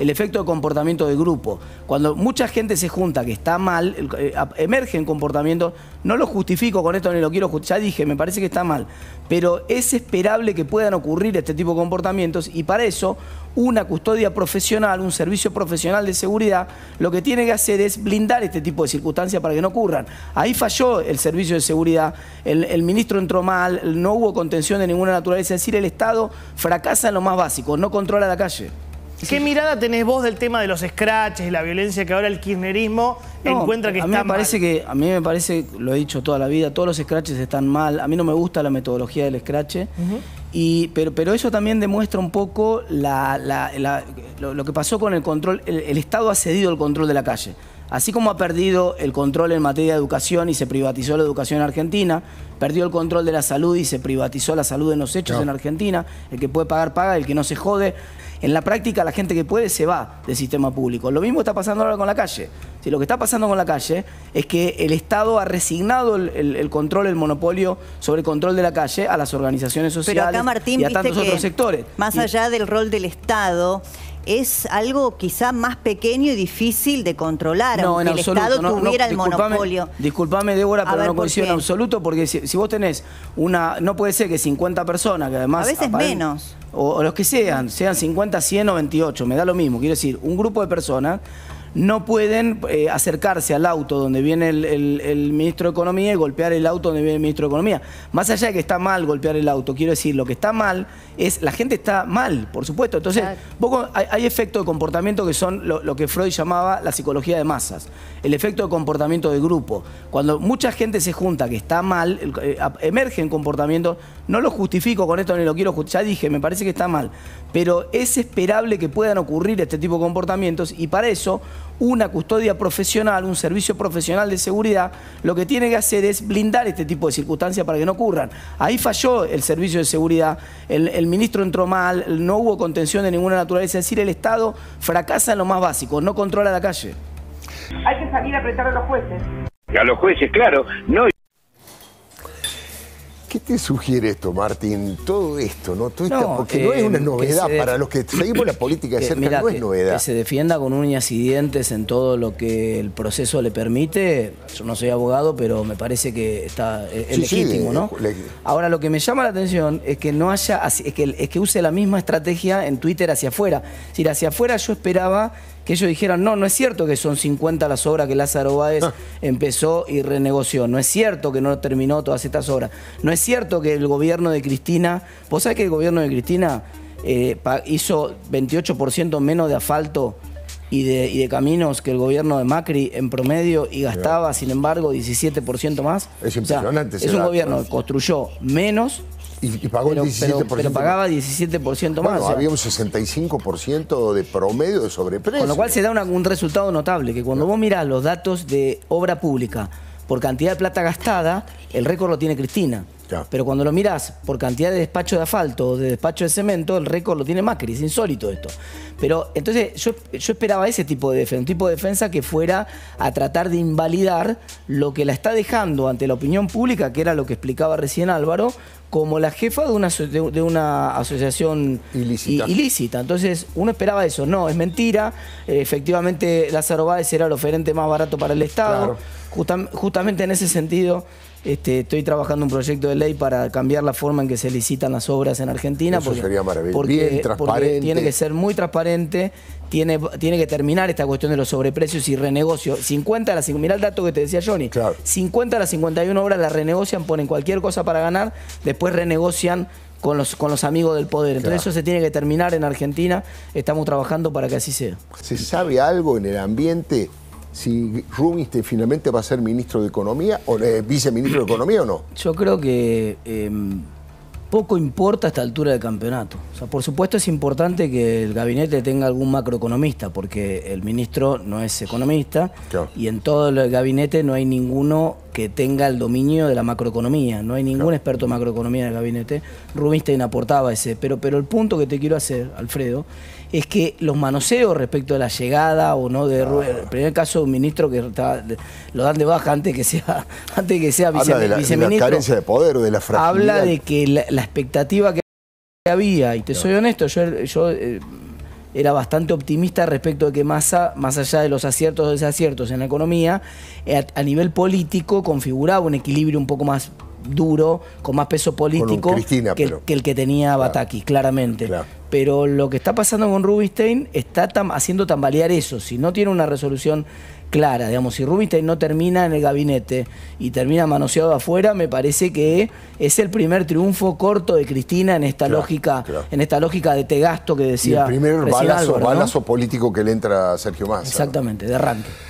el efecto de comportamiento de grupo. Cuando mucha gente se junta que está mal, eh, emergen comportamientos, no lo justifico con esto ni lo quiero justificar, ya dije, me parece que está mal, pero es esperable que puedan ocurrir este tipo de comportamientos y para eso una custodia profesional, un servicio profesional de seguridad, lo que tiene que hacer es blindar este tipo de circunstancias para que no ocurran. Ahí falló el servicio de seguridad, el, el ministro entró mal, no hubo contención de ninguna naturaleza, es decir, el Estado fracasa en lo más básico, no controla la calle. ¿Qué mirada tenés vos del tema de los scratches y la violencia que ahora el kirchnerismo encuentra que está a mí me parece Que, a mí me parece, lo he dicho toda la vida, todos los scratches están mal. A mí no me gusta la metodología del scratch. y, pero, pero eso también demuestra un poco lo, que pasó con el control. El, Estado ha cedido el control de la calle. Así como ha perdido el control en materia de educación y se privatizó la educación en Argentina, perdió el control de la salud y se privatizó la salud en los hechos en Argentina, el que puede pagar paga, el que no se jode. En la práctica, la gente que puede se va del sistema público. Lo mismo está pasando ahora con la calle. Si lo que está pasando con la calle es que el Estado ha resignado el, control, el monopolio sobre el control de la calle a las organizaciones sociales y a tantos otros sectores. Más allá del rol del Estado, es algo quizá más pequeño y difícil de controlar, no, aunque el Estado tuviera el monopolio. Disculpame, Débora, pero no coincido en absoluto, porque si, vos tenés una... No puede ser que 50 personas, que además... A veces menos. O, los que sean, sean 50, 100 o 28, me da lo mismo. Quiero decir, un grupo de personas no pueden eh, acercarse al auto donde viene el, ministro de Economía y golpear el auto donde viene el ministro de Economía. Más allá de que está mal golpear el auto, quiero decir, lo que está mal es, la gente está mal, por supuesto. Entonces, hay, efectos de comportamiento que son lo, lo, que Freud llamaba la psicología de masas, el efecto de comportamiento de grupo. Cuando mucha gente se junta que está mal, eh, emergen comportamientos no lo justifico con esto ni lo quiero justificar. Ya dije, me parece que está mal. Pero es esperable que puedan ocurrir este tipo de comportamientos y para eso una custodia profesional, un servicio profesional de seguridad, lo que tiene que hacer es blindar este tipo de circunstancias para que no ocurran. Ahí falló el servicio de seguridad, el, ministro entró mal, no hubo contención de ninguna naturaleza. Es decir, el Estado fracasa en lo más básico, no controla la calle. Hay que salir a apretar a los jueces. A los jueces, claro, no ¿Qué te sugiere esto, Martín? Todo esto, ¿no? porque no es eh, una novedad para los que seguimos la política de cerca, no es novedad. Que se defienda con uñas y dientes en todo lo que el proceso le permite. Yo no soy abogado, pero me parece que está eh, legítimo, ¿no? Ahora lo que me llama la atención es que no haya, es que, es que use la misma estrategia en Twitter hacia afuera. Es decir, hacia afuera yo esperaba ellos dijeron, no, no es cierto que son 50 las obras que Lázaro Báez ah. empezó y renegoció, no es cierto que no terminó todas estas obras, no es cierto que el gobierno de Cristina, vos sabés que el gobierno de Cristina eh, hizo 28% menos de asfalto y de, caminos que el gobierno de Macri en promedio y gastaba, sin embargo, 17% más. Es impresionante. es un gobierno ¿eh? que construyó menos y, pagó el 17%. pagaba 17% más. había un 65% de promedio de sobreprecio. Con lo cual se da un resultado notable, que cuando vos mirás los datos de obra pública por cantidad de plata gastada, el récord lo tiene Cristina. Pero cuando lo miras por cantidad de despacho de asfalto o de despacho de cemento, el récord lo tiene Macri, es insólito esto. Pero entonces yo, esperaba ese tipo de defensa, un tipo de defensa que fuera a tratar de invalidar lo que la está dejando ante la opinión pública, que era lo que explicaba recién Álvaro, como la jefa de una, asociación ilícita. Entonces, uno esperaba eso. No, es mentira. Eh, efectivamente, Lázaro Báez era el oferente más barato para el Estado. justamente en ese sentido, este, estoy trabajando un proyecto de ley para cambiar la forma en que se licitan las obras en Argentina. Eso sería maravilloso. Porque, tiene que ser muy transparente, tiene, tiene que terminar esta cuestión de los sobreprecios y renegocio. 50 a mirá el dato que te decía Johnny. 50 a las 51 obras la renegocian, ponen cualquier cosa para ganar, después renegocian con los, con los amigos del poder. Entonces eso se tiene que terminar en Argentina. Estamos trabajando para que así sea. ¿Se sabe algo en el ambiente si Rubinstein finalmente va a ser ministro de Economía o eh, viceministro de Economía o no? Yo creo que em, poco importa a esta altura del campeonato. O sea, por supuesto es importante que el gabinete tenga algún macroeconomista, porque el ministro no es economista y en todo el gabinete no hay ninguno tenga el dominio de la macroeconomía. No hay ningún experto en macroeconomía en el gabinete. Rubinstein aportaba ese. Pero, pero el punto que te quiero hacer, Alfredo, es que los manoseos respecto a la llegada o no de en primer caso un ministro que lo dan de baja antes que sea antes que sea habla de la, viceministro. De carencia de poder de la fragilidad. Habla de que la, expectativa que había, y te soy honesto, yo, yo eh, era bastante optimista respecto de que Massa, más allá de los aciertos o desaciertos en la economía, eh, a, nivel político configuraba un equilibrio un poco más duro, con más peso político que, el que tenía Bataki, claramente. Pero lo que está pasando con Rubinstein está haciendo tambalear eso. Si no tiene una resolución clara, digamos, si Rubinstein no termina en el gabinete y termina manoseado afuera, me parece que es el primer triunfo corto de Cristina en esta lógica, en esta lógica de te gasto que decía. el primer balazo, político que le entra a Sergio Massa. Exactamente, de arranque.